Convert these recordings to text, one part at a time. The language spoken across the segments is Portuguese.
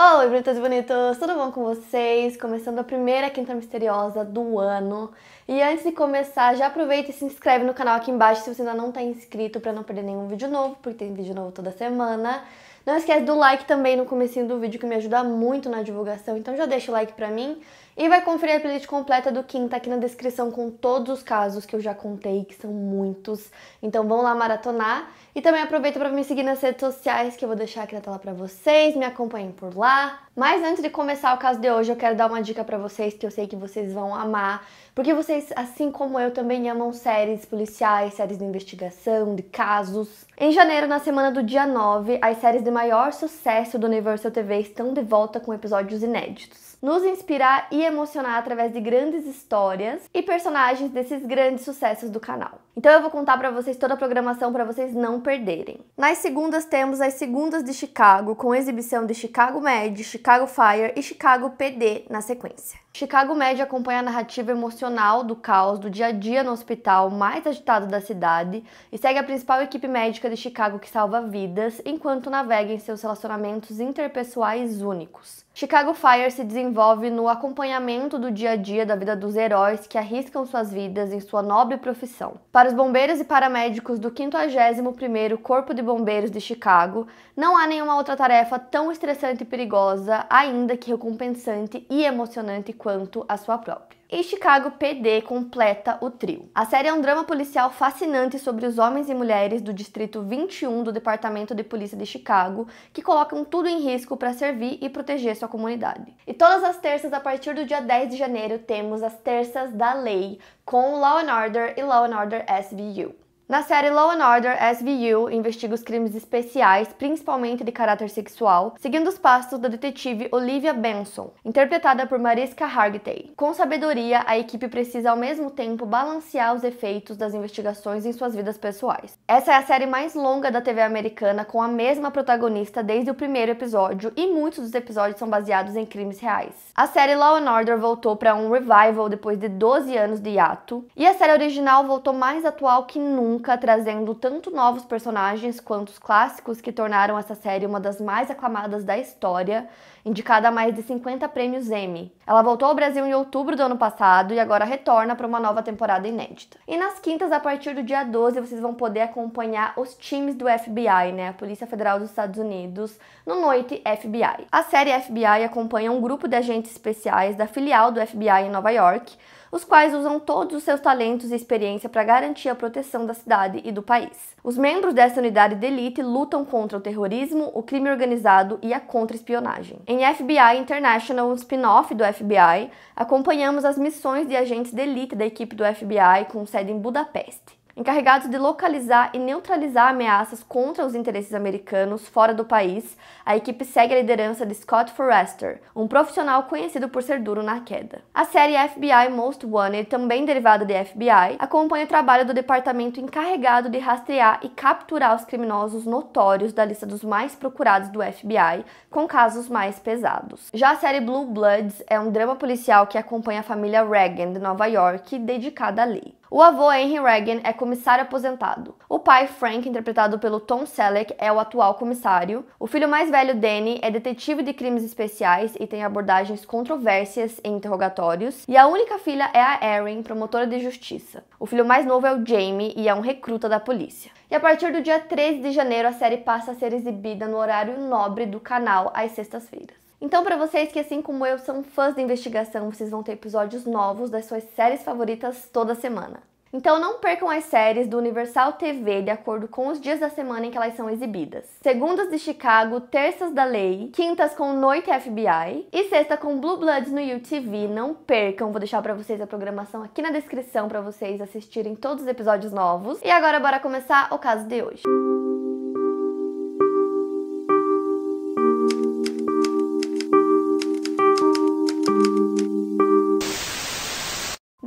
Oi, bonitas e bonitos, tudo bom com vocês? Começando a primeira Quinta Misteriosa do ano. E antes de começar, já aproveita e se inscreve no canal aqui embaixo se você ainda não está inscrito para não perder nenhum vídeo novo, porque tem vídeo novo toda semana. Não esquece do like também no comecinho do vídeo que me ajuda muito na divulgação, então já deixa o like pra mim. E vai conferir a playlist completa do Kim, tá aqui na descrição com todos os casos que eu já contei, que são muitos. Então vão lá maratonar. E também aproveita para me seguir nas redes sociais, que eu vou deixar aqui na tela para vocês. Me acompanhem por lá. Mas antes de começar o caso de hoje, eu quero dar uma dica para vocês que eu sei que vocês vão amar, porque vocês, assim como eu, também amam séries policiais, séries de investigação, de casos. Em janeiro, na semana do dia 9, as séries de maior sucesso do Universal TV estão de volta com episódios inéditos. Nos inspirar e emocionar através de grandes histórias e personagens desses grandes sucessos do canal. Então eu vou contar para vocês toda a programação para vocês não perderem. Nas segundas temos as segundas de Chicago, com exibição de Chicago Med, Chicago Chicago Fire e Chicago PD na sequência. Chicago Med acompanha a narrativa emocional do caos do dia a dia no hospital mais agitado da cidade e segue a principal equipe médica de Chicago que salva vidas enquanto navega em seus relacionamentos interpessoais únicos. Chicago Fire se desenvolve no acompanhamento do dia a dia da vida dos heróis que arriscam suas vidas em sua nobre profissão. Para os bombeiros e paramédicos do 51º Corpo de Bombeiros de Chicago, não há nenhuma outra tarefa tão estressante e perigosa, ainda que recompensante e emocionante quanto a sua própria e Chicago PD completa o trio. A série é um drama policial fascinante sobre os homens e mulheres do Distrito 21 do Departamento de Polícia de Chicago que colocam tudo em risco para servir e proteger sua comunidade. E todas as terças, a partir do dia 10 de janeiro, temos as Terças da Lei com Law and Order e Law and Order SVU. Na série Law and Order SVU investiga os crimes especiais, principalmente de caráter sexual, seguindo os passos da detetive Olivia Benson, interpretada por Mariska Hargitay. Com sabedoria, a equipe precisa ao mesmo tempo balancear os efeitos das investigações em suas vidas pessoais. Essa é a série mais longa da TV americana com a mesma protagonista desde o primeiro episódio e muitos dos episódios são baseados em crimes reais. A série Law and Order voltou para um revival depois de 12 anos de hiato, e a série original voltou mais atual que nunca nunca, trazendo tanto novos personagens quanto os clássicos que tornaram essa série uma das mais aclamadas da história, indicada a mais de 50 prêmios Emmy. Ela voltou ao Brasil em outubro do ano passado e agora retorna para uma nova temporada inédita. E nas quintas, a partir do dia 12, vocês vão poder acompanhar os times do FBI, né, a Polícia Federal dos Estados Unidos, no Noite FBI. A série FBI acompanha um grupo de agentes especiais da filial do FBI em Nova York, os quais usam todos os seus talentos e experiência para garantir a proteção da cidade e do país. Os membros dessa unidade de elite lutam contra o terrorismo, o crime organizado e a contra-espionagem. Em FBI International, um spin-off do FBI, acompanhamos as missões de agentes de elite da equipe do FBI com sede em Budapeste encarregados de localizar e neutralizar ameaças contra os interesses americanos fora do país, a equipe segue a liderança de Scott Forrester, um profissional conhecido por ser duro na queda. A série FBI Most Wanted, também derivada de FBI, acompanha o trabalho do departamento encarregado de rastrear e capturar os criminosos notórios da lista dos mais procurados do FBI, com casos mais pesados. Já a série Blue Bloods é um drama policial que acompanha a família Reagan de Nova York, dedicada à lei. O avô Henry Reagan é comissário aposentado. O pai Frank, interpretado pelo Tom Selleck, é o atual comissário. O filho mais velho Danny é detetive de crimes especiais e tem abordagens controversas em interrogatórios. E a única filha é a Erin, promotora de justiça. O filho mais novo é o Jamie e é um recruta da polícia. E a partir do dia 13 de janeiro, a série passa a ser exibida no horário nobre do canal às sextas-feiras. Então, para vocês que, assim como eu, são fãs de investigação, vocês vão ter episódios novos das suas séries favoritas toda semana. Então não percam as séries do Universal TV de acordo com os dias da semana em que elas são exibidas. Segundas de Chicago, terças da Lei, quintas com Noite FBI e sexta com Blue Bloods no UTV. Não percam, vou deixar para vocês a programação aqui na descrição para vocês assistirem todos os episódios novos. E agora bora começar o caso de hoje. Música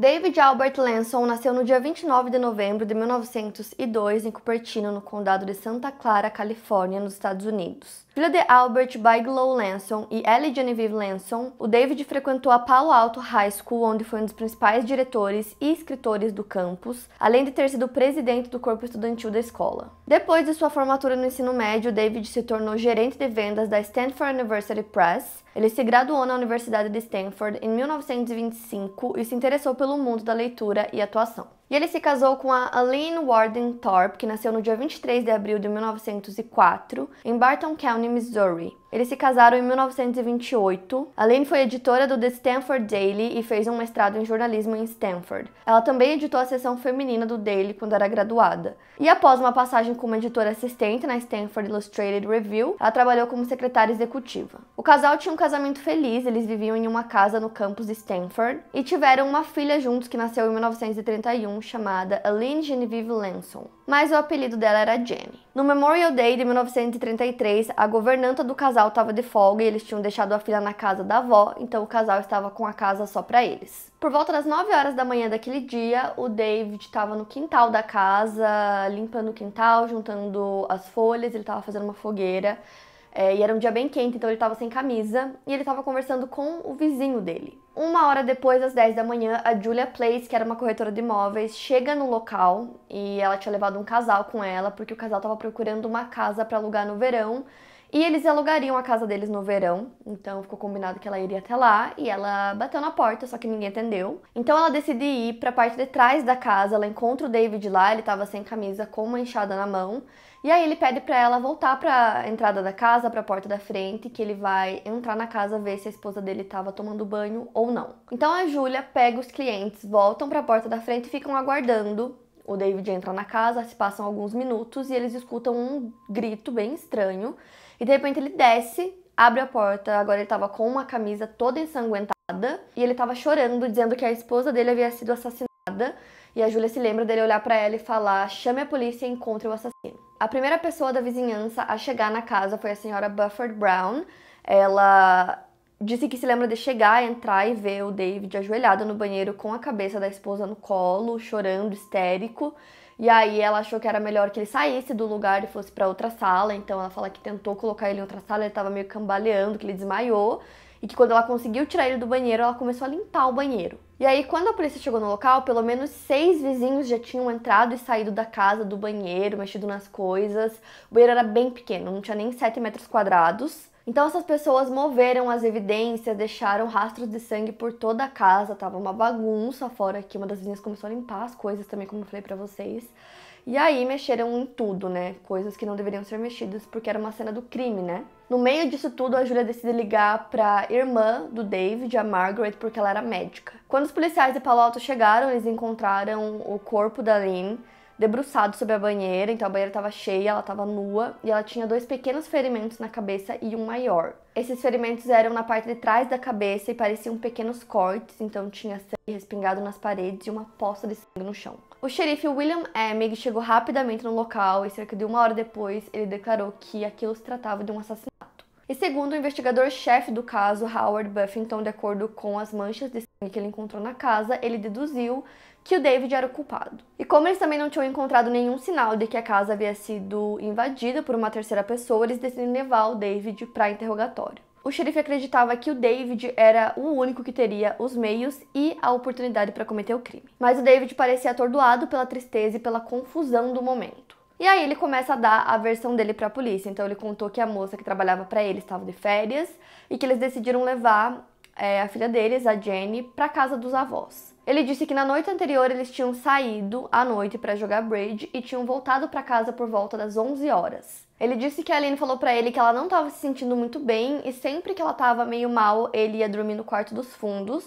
David Albert Lanson nasceu no dia 29 de novembro de 1902 em Cupertino, no condado de Santa Clara, Califórnia, nos Estados Unidos. Filha de Albert Bigelow Lanson e Ellie Genevieve Lanson, o David frequentou a Palo Alto High School, onde foi um dos principais diretores e escritores do campus, além de ter sido presidente do corpo estudantil da escola. Depois de sua formatura no ensino médio, David se tornou gerente de vendas da Stanford University Press. Ele se graduou na Universidade de Stanford em 1925 e se interessou pelo mundo da leitura e atuação. E ele se casou com a Aline Warden Thorpe, que nasceu no dia 23 de abril de 1904, em Barton County, Missouri. Eles se casaram em 1928. A Lane foi editora do The Stanford Daily e fez um mestrado em jornalismo em Stanford. Ela também editou a seção feminina do Daily quando era graduada. E após uma passagem como editora assistente na Stanford Illustrated Review, ela trabalhou como secretária executiva. O casal tinha um casamento feliz, eles viviam em uma casa no campus de Stanford e tiveram uma filha juntos que nasceu em 1931 chamada Aline Genevieve Lanson mas o apelido dela era Jenny. No Memorial Day de 1933, a governanta do casal estava de folga e eles tinham deixado a filha na casa da avó, então o casal estava com a casa só para eles. Por volta das 9 horas da manhã daquele dia, o David estava no quintal da casa, limpando o quintal, juntando as folhas, ele estava fazendo uma fogueira é, e era um dia bem quente, então ele estava sem camisa e ele estava conversando com o vizinho dele. Uma hora depois, às 10 da manhã, a Julia Place, que era uma corretora de imóveis, chega no local e ela tinha levado um casal com ela porque o casal estava procurando uma casa para alugar no verão e eles alugariam a casa deles no verão, então ficou combinado que ela iria até lá e ela bateu na porta, só que ninguém atendeu. Então ela decide ir para a parte de trás da casa, ela encontra o David lá, ele estava sem camisa, com uma enxada na mão. E aí ele pede para ela voltar para a entrada da casa, para a porta da frente, que ele vai entrar na casa ver se a esposa dele estava tomando banho ou não. Então a Júlia pega os clientes, voltam para a porta da frente e ficam aguardando o David entra na casa, se passam alguns minutos e eles escutam um grito bem estranho. E de repente ele desce, abre a porta. Agora ele tava com uma camisa toda ensanguentada e ele tava chorando, dizendo que a esposa dele havia sido assassinada. E a Júlia se lembra dele olhar para ela e falar: chame a polícia e encontre o assassino. A primeira pessoa da vizinhança a chegar na casa foi a senhora Bufford Brown. Ela disse que se lembra de chegar, entrar e ver o David ajoelhado no banheiro com a cabeça da esposa no colo, chorando, histérico. E aí ela achou que era melhor que ele saísse do lugar e fosse para outra sala. Então ela fala que tentou colocar ele em outra sala, ele tava meio cambaleando, que ele desmaiou. E que quando ela conseguiu tirar ele do banheiro, ela começou a limpar o banheiro. E aí, quando a polícia chegou no local, pelo menos seis vizinhos já tinham entrado e saído da casa, do banheiro, mexido nas coisas. O banheiro era bem pequeno, não tinha nem 7 metros quadrados. Então essas pessoas moveram as evidências, deixaram rastros de sangue por toda a casa, tava uma bagunça fora aqui, uma das vizinhas começou a limpar as coisas também, como eu falei para vocês. E aí mexeram em tudo, né? Coisas que não deveriam ser mexidas porque era uma cena do crime, né? No meio disso tudo, a Julia decide ligar para irmã do David, a Margaret, porque ela era médica. Quando os policiais de Palo Alto chegaram, eles encontraram o corpo da Lynn debruçado sobre a banheira, então a banheira estava cheia, ela estava nua e ela tinha dois pequenos ferimentos na cabeça e um maior. Esses ferimentos eram na parte de trás da cabeça e pareciam pequenos cortes, então tinha sangue respingado nas paredes e uma poça de sangue no chão. O xerife William Emig chegou rapidamente no local e cerca de uma hora depois ele declarou que aquilo se tratava de um assassinato. E segundo o investigador-chefe do caso, Howard Buffington, de acordo com as manchas de sangue que ele encontrou na casa, ele deduziu que o David era o culpado. E como eles também não tinham encontrado nenhum sinal de que a casa havia sido invadida por uma terceira pessoa, eles decidem levar o David para interrogatório. O xerife acreditava que o David era o único que teria os meios e a oportunidade para cometer o crime. Mas o David parecia atordoado pela tristeza e pela confusão do momento. E aí ele começa a dar a versão dele para a polícia. Então ele contou que a moça que trabalhava para ele estava de férias e que eles decidiram levar é, a filha deles, a Jenny, para casa dos avós. Ele disse que na noite anterior eles tinham saído à noite para jogar bridge e tinham voltado para casa por volta das 11 horas. Ele disse que a Aline falou para ele que ela não estava se sentindo muito bem e sempre que ela estava meio mal, ele ia dormir no quarto dos fundos.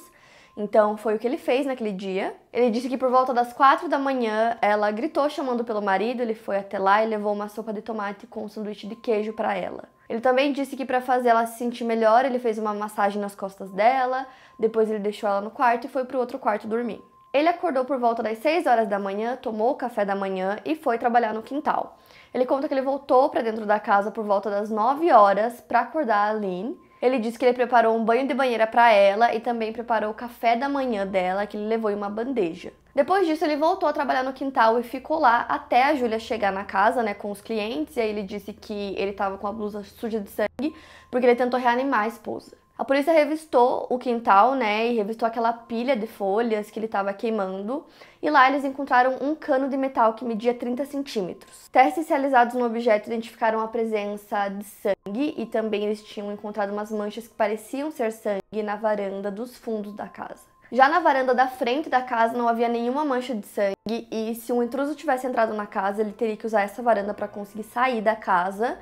Então foi o que ele fez naquele dia. Ele disse que por volta das quatro da manhã ela gritou chamando pelo marido, ele foi até lá e levou uma sopa de tomate com um sanduíche de queijo para ela. Ele também disse que para fazer ela se sentir melhor, ele fez uma massagem nas costas dela, depois ele deixou ela no quarto e foi para o outro quarto dormir. Ele acordou por volta das 6 horas da manhã, tomou o café da manhã e foi trabalhar no quintal. Ele conta que ele voltou para dentro da casa por volta das 9 horas para acordar a Aline ele disse que ele preparou um banho de banheira para ela e também preparou o café da manhã dela, que ele levou em uma bandeja. Depois disso, ele voltou a trabalhar no quintal e ficou lá até a Júlia chegar na casa, né, com os clientes. E aí ele disse que ele estava com a blusa suja de sangue porque ele tentou reanimar a esposa. A polícia revistou o quintal, né, e revistou aquela pilha de folhas que ele estava queimando, e lá eles encontraram um cano de metal que media 30 centímetros. Testes realizados no objeto identificaram a presença de sangue e também eles tinham encontrado umas manchas que pareciam ser sangue na varanda dos fundos da casa. Já na varanda da frente da casa não havia nenhuma mancha de sangue e se um intruso tivesse entrado na casa, ele teria que usar essa varanda para conseguir sair da casa.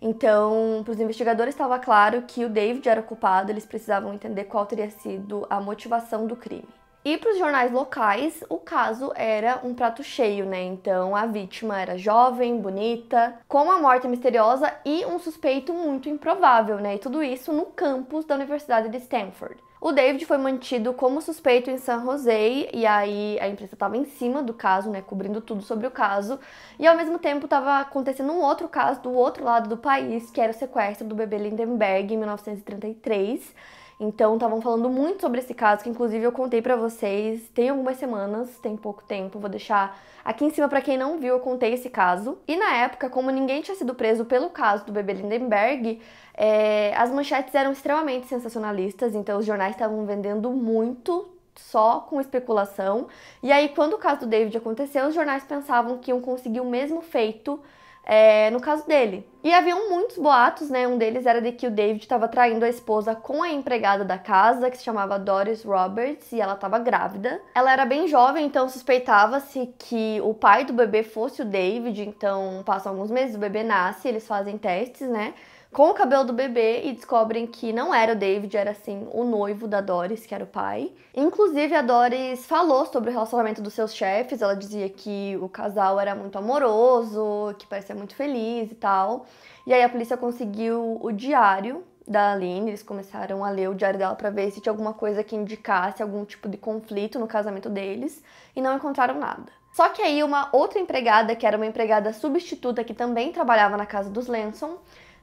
Então, para os investigadores estava claro que o David era o culpado, eles precisavam entender qual teria sido a motivação do crime. E para os jornais locais, o caso era um prato cheio, né? Então a vítima era jovem, bonita, com uma morte misteriosa e um suspeito muito improvável, né? E tudo isso no campus da Universidade de Stanford. O David foi mantido como suspeito em San José e aí a imprensa estava em cima do caso, né, cobrindo tudo sobre o caso. E ao mesmo tempo estava acontecendo um outro caso do outro lado do país, que era o sequestro do bebê Lindenberg em 1933. Então, estavam falando muito sobre esse caso, que inclusive eu contei para vocês, tem algumas semanas, tem pouco tempo, vou deixar aqui em cima para quem não viu, eu contei esse caso. E na época, como ninguém tinha sido preso pelo caso do bebê Lindenberg, é, as manchetes eram extremamente sensacionalistas, então os jornais estavam vendendo muito, só com especulação. E aí, quando o caso do David aconteceu, os jornais pensavam que iam conseguir o mesmo feito é, no caso dele. E haviam muitos boatos, né? Um deles era de que o David estava traindo a esposa com a empregada da casa, que se chamava Doris Roberts, e ela estava grávida. Ela era bem jovem, então suspeitava-se que o pai do bebê fosse o David, então passam alguns meses, o bebê nasce, eles fazem testes, né? com o cabelo do bebê e descobrem que não era o David, era assim o noivo da Doris, que era o pai. Inclusive, a Doris falou sobre o relacionamento dos seus chefes, ela dizia que o casal era muito amoroso, que parecia muito feliz e tal. E aí a polícia conseguiu o diário da Aline, eles começaram a ler o diário dela para ver se tinha alguma coisa que indicasse algum tipo de conflito no casamento deles e não encontraram nada. Só que aí uma outra empregada, que era uma empregada substituta que também trabalhava na casa dos Lenson,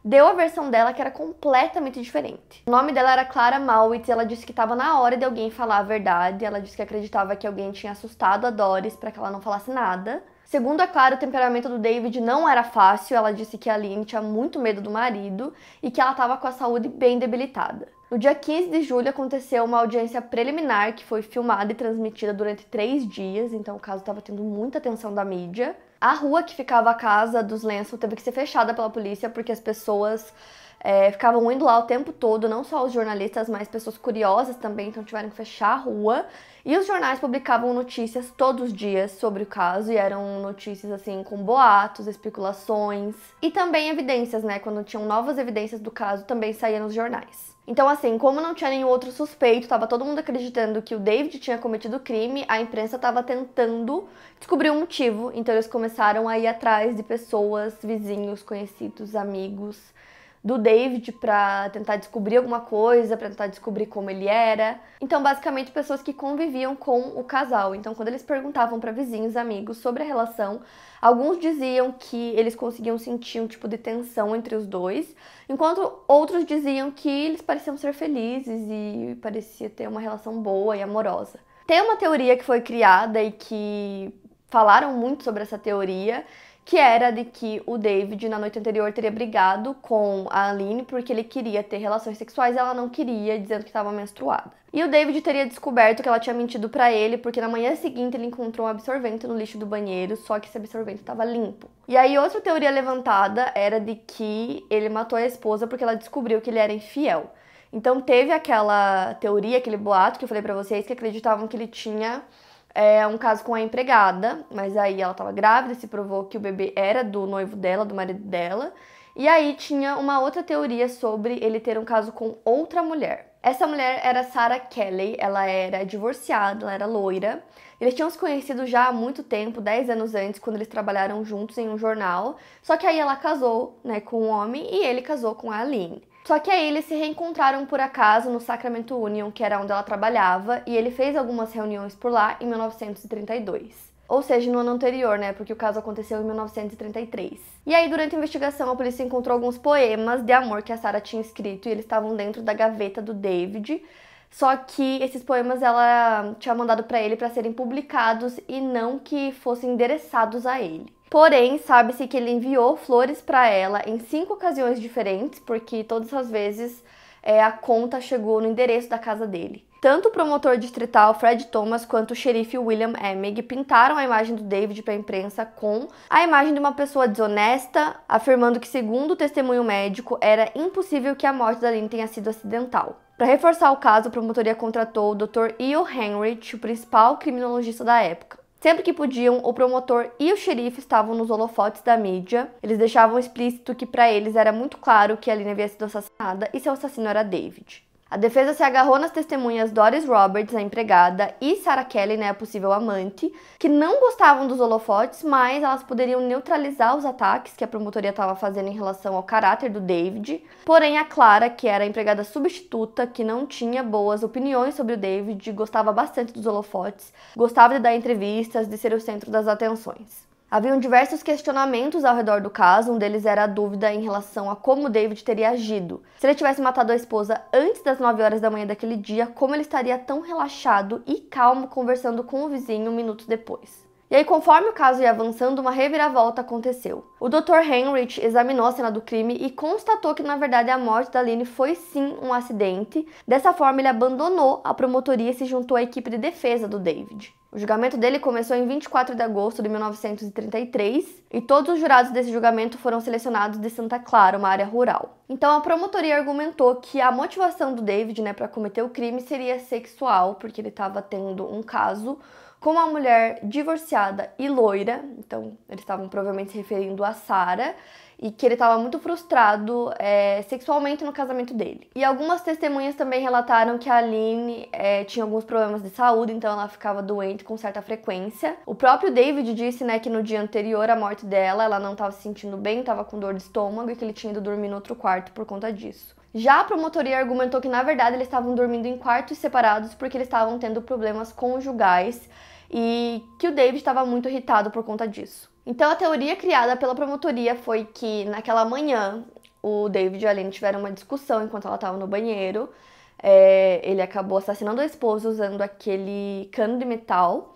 deu a versão dela que era completamente diferente. O nome dela era Clara Malwitz, ela disse que estava na hora de alguém falar a verdade, ela disse que acreditava que alguém tinha assustado a Doris para que ela não falasse nada. Segundo a Clara, o temperamento do David não era fácil, ela disse que a Aline tinha muito medo do marido e que ela estava com a saúde bem debilitada. No dia 15 de julho aconteceu uma audiência preliminar que foi filmada e transmitida durante três dias, então o caso estava tendo muita atenção da mídia. A rua que ficava a casa dos Lençol teve que ser fechada pela polícia porque as pessoas é, ficavam indo lá o tempo todo, não só os jornalistas, mas pessoas curiosas também, então tiveram que fechar a rua. E os jornais publicavam notícias todos os dias sobre o caso, e eram notícias assim com boatos, especulações e também evidências, né? Quando tinham novas evidências do caso, também saía nos jornais. Então, assim, como não tinha nenhum outro suspeito, estava todo mundo acreditando que o David tinha cometido o crime, a imprensa estava tentando descobrir o um motivo. Então, eles começaram a ir atrás de pessoas, vizinhos, conhecidos, amigos, do David para tentar descobrir alguma coisa, para tentar descobrir como ele era. Então, basicamente, pessoas que conviviam com o casal. Então, quando eles perguntavam para vizinhos, amigos sobre a relação, alguns diziam que eles conseguiam sentir um tipo de tensão entre os dois, enquanto outros diziam que eles pareciam ser felizes e parecia ter uma relação boa e amorosa. Tem uma teoria que foi criada e que falaram muito sobre essa teoria, que era de que o David na noite anterior teria brigado com a Aline porque ele queria ter relações sexuais e ela não queria, dizendo que estava menstruada. E o David teria descoberto que ela tinha mentido para ele porque na manhã seguinte ele encontrou um absorvente no lixo do banheiro, só que esse absorvente estava limpo. E aí outra teoria levantada era de que ele matou a esposa porque ela descobriu que ele era infiel. Então teve aquela teoria, aquele boato que eu falei para vocês que acreditavam que ele tinha é um caso com a empregada, mas aí ela estava grávida, e se provou que o bebê era do noivo dela, do marido dela. E aí tinha uma outra teoria sobre ele ter um caso com outra mulher. Essa mulher era Sarah Kelly, ela era divorciada, ela era loira. Eles tinham se conhecido já há muito tempo, 10 anos antes, quando eles trabalharam juntos em um jornal. Só que aí ela casou, né, com um homem e ele casou com a Aline. Só que aí eles se reencontraram por acaso no Sacramento Union, que era onde ela trabalhava, e ele fez algumas reuniões por lá em 1932. Ou seja, no ano anterior, né? Porque o caso aconteceu em 1933. E aí, durante a investigação, a polícia encontrou alguns poemas de amor que a Sarah tinha escrito e eles estavam dentro da gaveta do David. Só que esses poemas ela tinha mandado para ele para serem publicados e não que fossem endereçados a ele. Porém, sabe-se que ele enviou flores para ela em cinco ocasiões diferentes, porque todas as vezes é, a conta chegou no endereço da casa dele. Tanto o promotor distrital Fred Thomas quanto o xerife William Emig pintaram a imagem do David para a imprensa com a imagem de uma pessoa desonesta, afirmando que, segundo o testemunho médico, era impossível que a morte da Lynn tenha sido acidental. Para reforçar o caso, a promotoria contratou o Dr. Eo Henrich, o principal criminologista da época. Sempre que podiam, o promotor e o xerife estavam nos holofotes da mídia. Eles deixavam explícito que para eles era muito claro que a Aline havia sido assassinada e seu assassino era David. A defesa se agarrou nas testemunhas Doris Roberts, a empregada, e Sarah Kelly, né, a possível amante, que não gostavam dos holofotes, mas elas poderiam neutralizar os ataques que a promotoria estava fazendo em relação ao caráter do David. Porém, a Clara, que era a empregada substituta, que não tinha boas opiniões sobre o David, gostava bastante dos holofotes, gostava de dar entrevistas, de ser o centro das atenções. Haviam diversos questionamentos ao redor do caso, um deles era a dúvida em relação a como David teria agido. Se ele tivesse matado a esposa antes das 9 horas da manhã daquele dia, como ele estaria tão relaxado e calmo conversando com o vizinho minutos depois? E aí, conforme o caso ia avançando, uma reviravolta aconteceu. O Dr. Henrich examinou a cena do crime e constatou que, na verdade, a morte da Aline foi sim um acidente. Dessa forma, ele abandonou a promotoria e se juntou à equipe de defesa do David. O julgamento dele começou em 24 de agosto de 1933 e todos os jurados desse julgamento foram selecionados de Santa Clara, uma área rural. Então a promotoria argumentou que a motivação do David, né, para cometer o crime seria sexual, porque ele estava tendo um caso com uma mulher divorciada e loira, então eles estavam provavelmente se referindo a Sara, e que ele estava muito frustrado é, sexualmente no casamento dele. E algumas testemunhas também relataram que a Aline é, tinha alguns problemas de saúde, então ela ficava doente com certa frequência. O próprio David disse né, que no dia anterior à morte dela, ela não estava se sentindo bem, estava com dor de estômago e que ele tinha ido dormir no outro quarto por conta disso. Já a promotoria argumentou que, na verdade, eles estavam dormindo em quartos separados porque eles estavam tendo problemas conjugais e que o David estava muito irritado por conta disso. Então a teoria criada pela promotoria foi que naquela manhã o David e a Aline tiveram uma discussão enquanto ela estava no banheiro. É, ele acabou assassinando a esposa usando aquele cano de metal.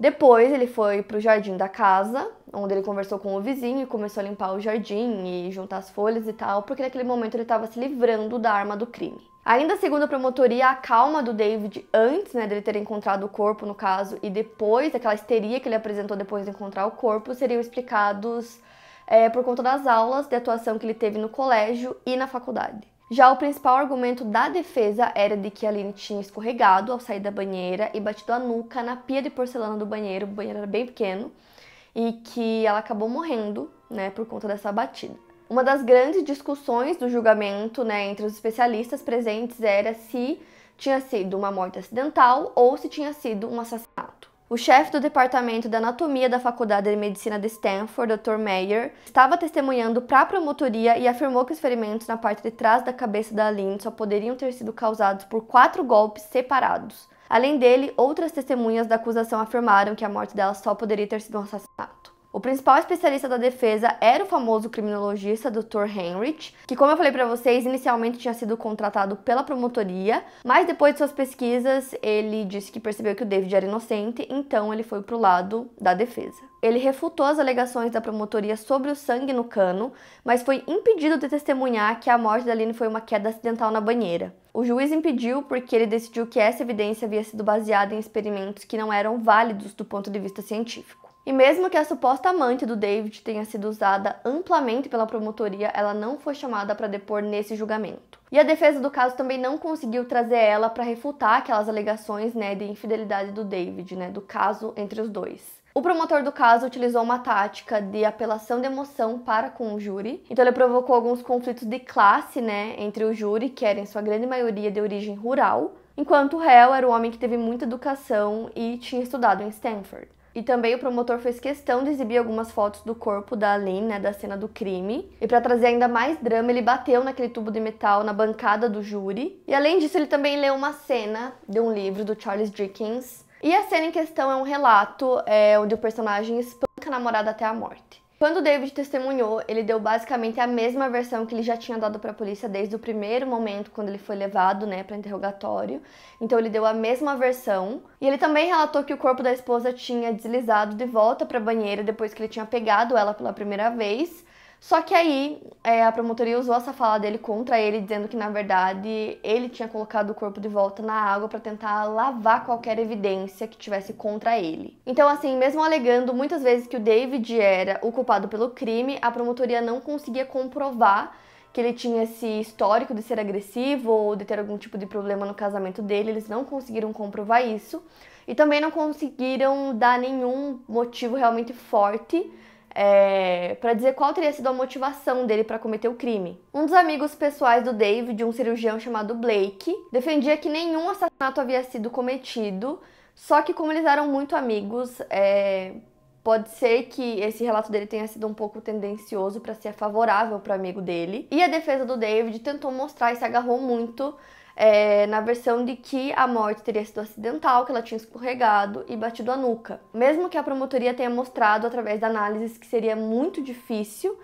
Depois ele foi para o jardim da casa, onde ele conversou com o vizinho e começou a limpar o jardim e juntar as folhas e tal, porque naquele momento ele estava se livrando da arma do crime. Ainda segundo a promotoria, a calma do David antes né, dele ter encontrado o corpo, no caso, e depois, aquela histeria que ele apresentou depois de encontrar o corpo, seriam explicados é, por conta das aulas de atuação que ele teve no colégio e na faculdade. Já o principal argumento da defesa era de que a Aline tinha escorregado ao sair da banheira e batido a nuca na pia de porcelana do banheiro, o banheiro era bem pequeno, e que ela acabou morrendo né, por conta dessa batida. Uma das grandes discussões do julgamento né, entre os especialistas presentes era se tinha sido uma morte acidental ou se tinha sido um assassinato. O chefe do departamento de anatomia da Faculdade de Medicina de Stanford, Dr. Meyer, estava testemunhando para a promotoria e afirmou que os ferimentos na parte de trás da cabeça da Aline só poderiam ter sido causados por quatro golpes separados. Além dele, outras testemunhas da acusação afirmaram que a morte dela só poderia ter sido um assassinato. O principal especialista da defesa era o famoso criminologista Dr. Heinrich, que, como eu falei para vocês, inicialmente tinha sido contratado pela promotoria, mas depois de suas pesquisas ele disse que percebeu que o David era inocente, então ele foi pro lado da defesa. Ele refutou as alegações da promotoria sobre o sangue no cano, mas foi impedido de testemunhar que a morte da Aline foi uma queda acidental na banheira. O juiz impediu porque ele decidiu que essa evidência havia sido baseada em experimentos que não eram válidos do ponto de vista científico. E mesmo que a suposta amante do David tenha sido usada amplamente pela promotoria, ela não foi chamada para depor nesse julgamento. E a defesa do caso também não conseguiu trazer ela para refutar aquelas alegações né, de infidelidade do David, né, do caso entre os dois. O promotor do caso utilizou uma tática de apelação de emoção para com o júri. Então ele provocou alguns conflitos de classe, né, entre o júri, que era em sua grande maioria de origem rural, enquanto o réu era um homem que teve muita educação e tinha estudado em Stanford. E também o promotor fez questão de exibir algumas fotos do corpo da Aline, né, da cena do crime. E para trazer ainda mais drama, ele bateu naquele tubo de metal na bancada do júri. E além disso, ele também leu uma cena de um livro do Charles Dickens. E a cena em questão é um relato é, onde o personagem espanca a namorada até a morte. Quando David testemunhou, ele deu basicamente a mesma versão que ele já tinha dado para a polícia desde o primeiro momento quando ele foi levado, né, para interrogatório. Então ele deu a mesma versão e ele também relatou que o corpo da esposa tinha deslizado de volta para a banheira depois que ele tinha pegado ela pela primeira vez só que aí é, a promotoria usou essa fala dele contra ele, dizendo que na verdade ele tinha colocado o corpo de volta na água para tentar lavar qualquer evidência que tivesse contra ele. Então, assim, mesmo alegando muitas vezes que o David era o culpado pelo crime, a promotoria não conseguia comprovar que ele tinha esse histórico de ser agressivo ou de ter algum tipo de problema no casamento dele, eles não conseguiram comprovar isso e também não conseguiram dar nenhum motivo realmente forte é, para dizer qual teria sido a motivação dele para cometer o crime. Um dos amigos pessoais do David, um cirurgião chamado Blake, defendia que nenhum assassinato havia sido cometido, só que como eles eram muito amigos, é, Pode ser que esse relato dele tenha sido um pouco tendencioso para ser favorável para o amigo dele. E a defesa do David tentou mostrar e se agarrou muito é, na versão de que a morte teria sido acidental, que ela tinha escorregado e batido a nuca. Mesmo que a promotoria tenha mostrado através da análise que seria muito difícil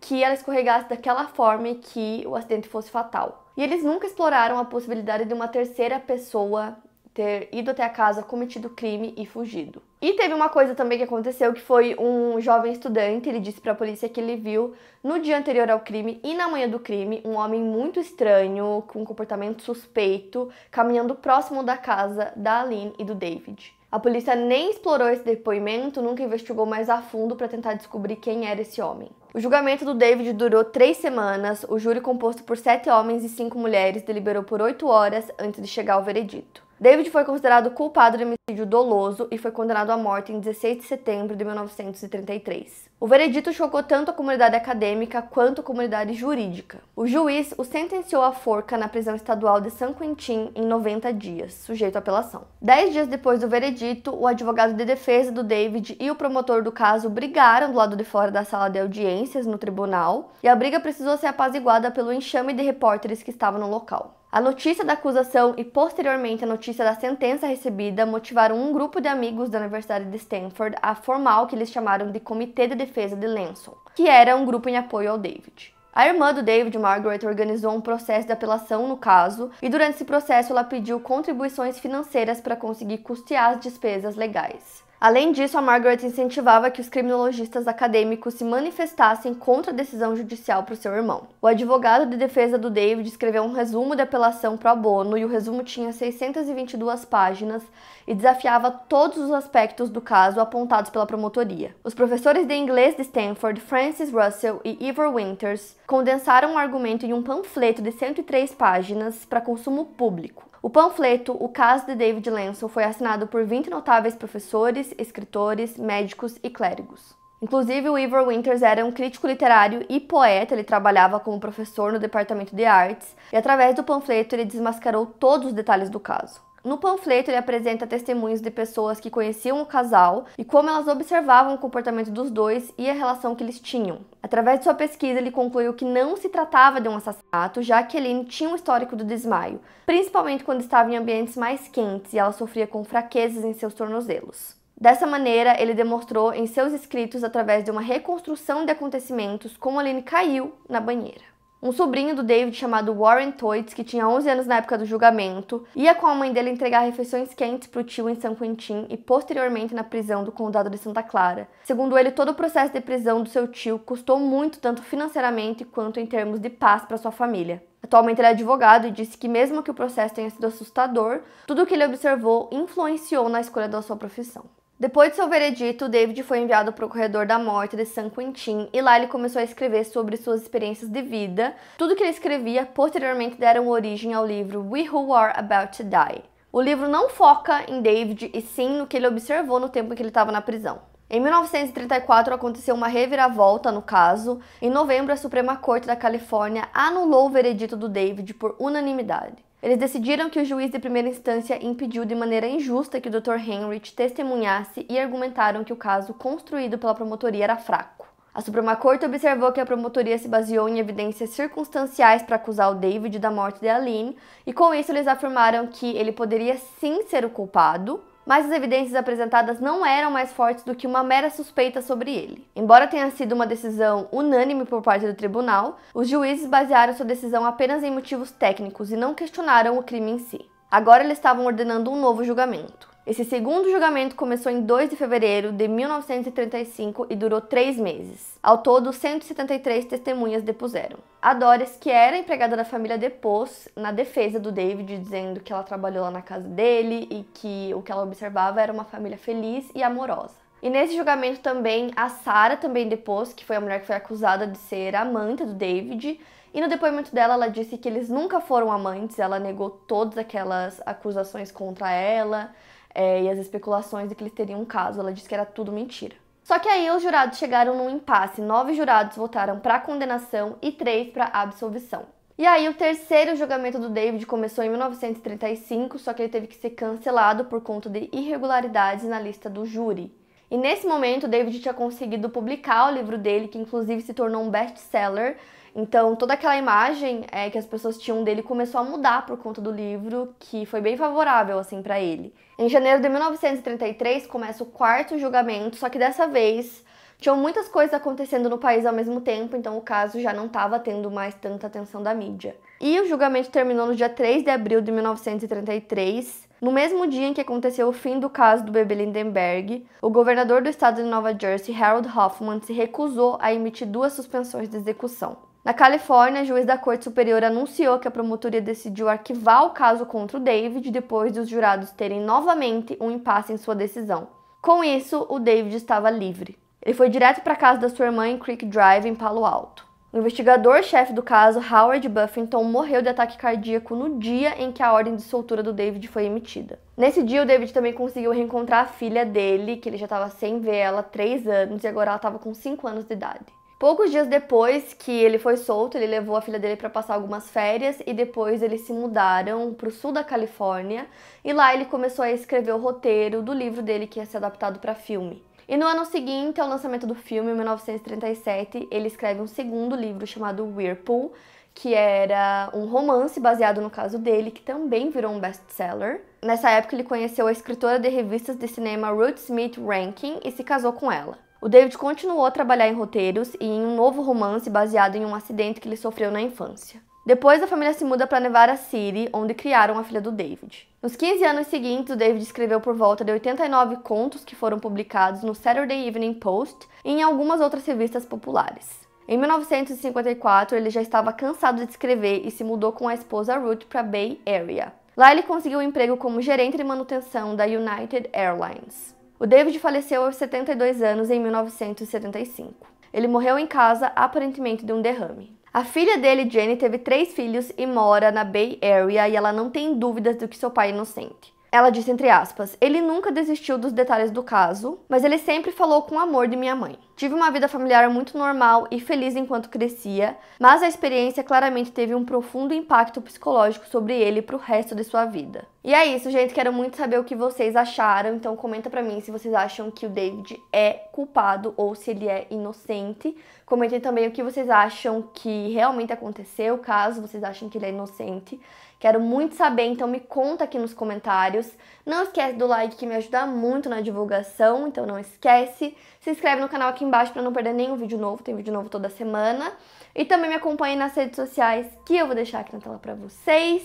que ela escorregasse daquela forma e que o acidente fosse fatal. E eles nunca exploraram a possibilidade de uma terceira pessoa ter ido até a casa, cometido crime e fugido. E teve uma coisa também que aconteceu que foi um jovem estudante, ele disse para a polícia que ele viu no dia anterior ao crime e na manhã do crime um homem muito estranho, com um comportamento suspeito, caminhando próximo da casa da Aline e do David. A polícia nem explorou esse depoimento, nunca investigou mais a fundo para tentar descobrir quem era esse homem. O julgamento do David durou três semanas, o júri composto por sete homens e cinco mulheres deliberou por oito horas antes de chegar ao veredito. David foi considerado culpado de homicídio doloso e foi condenado à morte em 16 de setembro de 1933. O veredito chocou tanto a comunidade acadêmica quanto a comunidade jurídica. O juiz o sentenciou à forca na prisão estadual de San Quentin em 90 dias, sujeito à apelação. Dez dias depois do veredito, o advogado de defesa do David e o promotor do caso brigaram do lado de fora da sala de audiências no tribunal, e a briga precisou ser apaziguada pelo enxame de repórteres que estavam no local. A notícia da acusação e posteriormente a notícia da sentença recebida motivaram um grupo de amigos da Universidade de Stanford a formar o que eles chamaram de Comitê de Defesa de Lenson, que era um grupo em apoio ao David. A irmã do David, Margaret, organizou um processo de apelação no caso e, durante esse processo, ela pediu contribuições financeiras para conseguir custear as despesas legais. Além disso, a Margaret incentivava que os criminologistas acadêmicos se manifestassem contra a decisão judicial para o seu irmão. O advogado de defesa do David escreveu um resumo de apelação pro bono e o resumo tinha 622 páginas e desafiava todos os aspectos do caso apontados pela promotoria. Os professores de inglês de Stanford, Francis Russell e Ivor Winters, condensaram o argumento em um panfleto de 103 páginas para consumo público. O panfleto O Caso de David Lanson foi assinado por 20 notáveis professores, escritores, médicos e clérigos. Inclusive, o Ivor Winters era um crítico literário e poeta, ele trabalhava como professor no departamento de artes, e através do panfleto ele desmascarou todos os detalhes do caso. No panfleto, ele apresenta testemunhos de pessoas que conheciam o casal e como elas observavam o comportamento dos dois e a relação que eles tinham. Através de sua pesquisa, ele concluiu que não se tratava de um assassinato, já que Helene tinha um histórico do desmaio, principalmente quando estava em ambientes mais quentes e ela sofria com fraquezas em seus tornozelos. Dessa maneira, ele demonstrou em seus escritos, através de uma reconstrução de acontecimentos, como Aline caiu na banheira. Um sobrinho do David chamado Warren Toitz, que tinha 11 anos na época do julgamento, ia com a mãe dele entregar refeições quentes para o tio em San Quentin e posteriormente na prisão do condado de Santa Clara. Segundo ele, todo o processo de prisão do seu tio custou muito tanto financeiramente quanto em termos de paz para sua família. Atualmente ele é advogado e disse que mesmo que o processo tenha sido assustador, tudo o que ele observou influenciou na escolha da sua profissão. Depois de seu veredito, David foi enviado para o corredor da morte de San Quentin e lá ele começou a escrever sobre suas experiências de vida. Tudo que ele escrevia posteriormente deram origem ao livro We Who Are About to Die. O livro não foca em David e sim no que ele observou no tempo em que ele estava na prisão. Em 1934 aconteceu uma reviravolta no caso. Em novembro, a Suprema Corte da Califórnia anulou o veredito do David por unanimidade. Eles decidiram que o juiz de primeira instância impediu de maneira injusta que o Dr. Henrich testemunhasse e argumentaram que o caso construído pela promotoria era fraco. A Suprema Corte observou que a promotoria se baseou em evidências circunstanciais para acusar o David da morte de Aline, e com isso eles afirmaram que ele poderia sim ser o culpado, mas as evidências apresentadas não eram mais fortes do que uma mera suspeita sobre ele. Embora tenha sido uma decisão unânime por parte do tribunal, os juízes basearam sua decisão apenas em motivos técnicos e não questionaram o crime em si. Agora eles estavam ordenando um novo julgamento. Esse segundo julgamento começou em 2 de fevereiro de 1935 e durou três meses. Ao todo, 173 testemunhas depuseram. A Doris, que era empregada da família, depôs na defesa do David, dizendo que ela trabalhou lá na casa dele e que o que ela observava era uma família feliz e amorosa. E nesse julgamento também, a Sarah também depôs, que foi a mulher que foi acusada de ser amante do David. E no depoimento dela, ela disse que eles nunca foram amantes, ela negou todas aquelas acusações contra ela é, e as especulações de que eles teriam um caso. Ela disse que era tudo mentira. Só que aí os jurados chegaram num impasse. Nove jurados votaram para condenação e três para absolvição. E aí o terceiro julgamento do David começou em 1935, só que ele teve que ser cancelado por conta de irregularidades na lista do júri. E nesse momento, David tinha conseguido publicar o livro dele, que inclusive se tornou um best-seller, então, toda aquela imagem é, que as pessoas tinham dele começou a mudar por conta do livro, que foi bem favorável assim para ele. Em janeiro de 1933 começa o quarto julgamento, só que dessa vez tinham muitas coisas acontecendo no país ao mesmo tempo, então o caso já não estava tendo mais tanta atenção da mídia. E o julgamento terminou no dia 3 de abril de 1933. No mesmo dia em que aconteceu o fim do caso do bebê Lindenberg, o governador do estado de Nova Jersey, Harold Hoffman, se recusou a emitir duas suspensões de execução. Na Califórnia, juiz da Corte Superior anunciou que a promotoria decidiu arquivar o caso contra o David depois dos jurados terem novamente um impasse em sua decisão. Com isso, o David estava livre. Ele foi direto para a casa da sua irmã em Creek Drive, em Palo Alto. O investigador-chefe do caso, Howard Buffington, morreu de ataque cardíaco no dia em que a ordem de soltura do David foi emitida. Nesse dia, o David também conseguiu reencontrar a filha dele, que ele já estava sem ver ela há 3 anos e agora ela estava com 5 anos de idade. Poucos dias depois que ele foi solto, ele levou a filha dele para passar algumas férias e depois eles se mudaram para o sul da Califórnia e lá ele começou a escrever o roteiro do livro dele que ia ser adaptado para filme. E no ano seguinte ao lançamento do filme, em 1937, ele escreve um segundo livro chamado Whirlpool, que era um romance baseado no caso dele, que também virou um best-seller. Nessa época, ele conheceu a escritora de revistas de cinema Ruth Smith Rankin e se casou com ela. O David continuou a trabalhar em roteiros e em um novo romance baseado em um acidente que ele sofreu na infância. Depois, a família se muda para Nevada City, onde criaram a filha do David. Nos 15 anos seguintes, o David escreveu por volta de 89 contos que foram publicados no Saturday Evening Post e em algumas outras revistas populares. Em 1954, ele já estava cansado de escrever e se mudou com a esposa Ruth para Bay Area. Lá ele conseguiu um emprego como gerente de manutenção da United Airlines. O David faleceu aos 72 anos em 1975. Ele morreu em casa, aparentemente de um derrame. A filha dele, Jenny, teve três filhos e mora na Bay Area e ela não tem dúvidas do que seu pai é inocente. Ela disse entre aspas: "Ele nunca desistiu dos detalhes do caso, mas ele sempre falou com amor de minha mãe. Tive uma vida familiar muito normal e feliz enquanto crescia, mas a experiência claramente teve um profundo impacto psicológico sobre ele pro resto de sua vida." E é isso, gente. Quero muito saber o que vocês acharam. Então comenta pra mim se vocês acham que o David é culpado ou se ele é inocente. Comentem também o que vocês acham que realmente aconteceu, caso vocês achem que ele é inocente. Quero muito saber, então me conta aqui nos comentários. Não esquece do like que me ajuda muito na divulgação, então não esquece. Se inscreve no canal aqui embaixo para não perder nenhum vídeo novo, tem vídeo novo toda semana. E também me acompanhe nas redes sociais que eu vou deixar aqui na tela para vocês.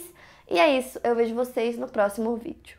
E é isso, eu vejo vocês no próximo vídeo.